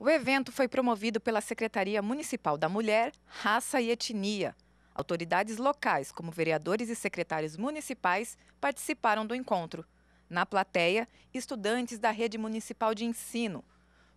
O evento foi promovido pela Secretaria Municipal da Mulher, Raça e Etnia. Autoridades locais, como vereadores e secretários municipais, participaram do encontro. Na plateia, estudantes da rede municipal de ensino.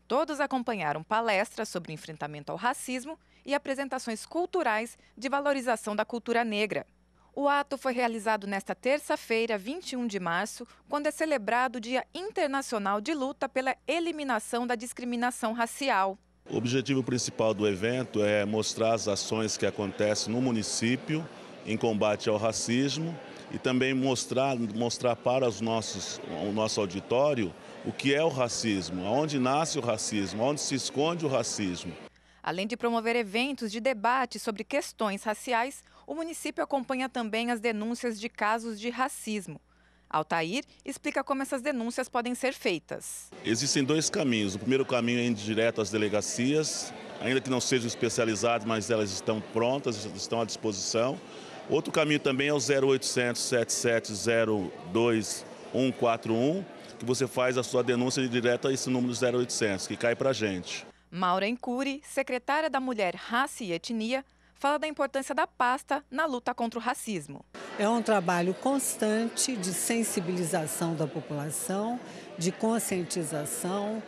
Todos acompanharam palestras sobre enfrentamento ao racismo e apresentações culturais de valorização da cultura negra. O ato foi realizado nesta terça-feira, 21 de março, quando é celebrado o Dia Internacional de Luta pela Eliminação da Discriminação Racial. O objetivo principal do evento é mostrar as ações que acontecem no município em combate ao racismo e também mostrar, mostrar para os nossos, o nosso auditório o que é o racismo, aonde nasce o racismo, onde se esconde o racismo. Além de promover eventos de debate sobre questões raciais, o município acompanha também as denúncias de casos de racismo. Altair explica como essas denúncias podem ser feitas. Existem dois caminhos. O primeiro caminho é ir direto às delegacias, ainda que não sejam especializadas, mas elas estão prontas, estão à disposição. Outro caminho também é o 0800 7702 141, que você faz a sua denúncia direto a esse número 0800, que cai para a gente. Maura Encuri, secretária da Mulher, Raça e Etnia, fala da importância da pasta na luta contra o racismo. É um trabalho constante de sensibilização da população, de conscientização,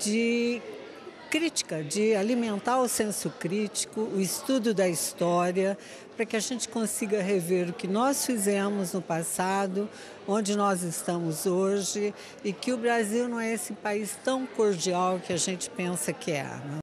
de crítica, de alimentar o senso crítico, o estudo da história, para que a gente consiga rever o que nós fizemos no passado, onde nós estamos hoje e que o Brasil não é esse país tão cordial que a gente pensa que é. Né?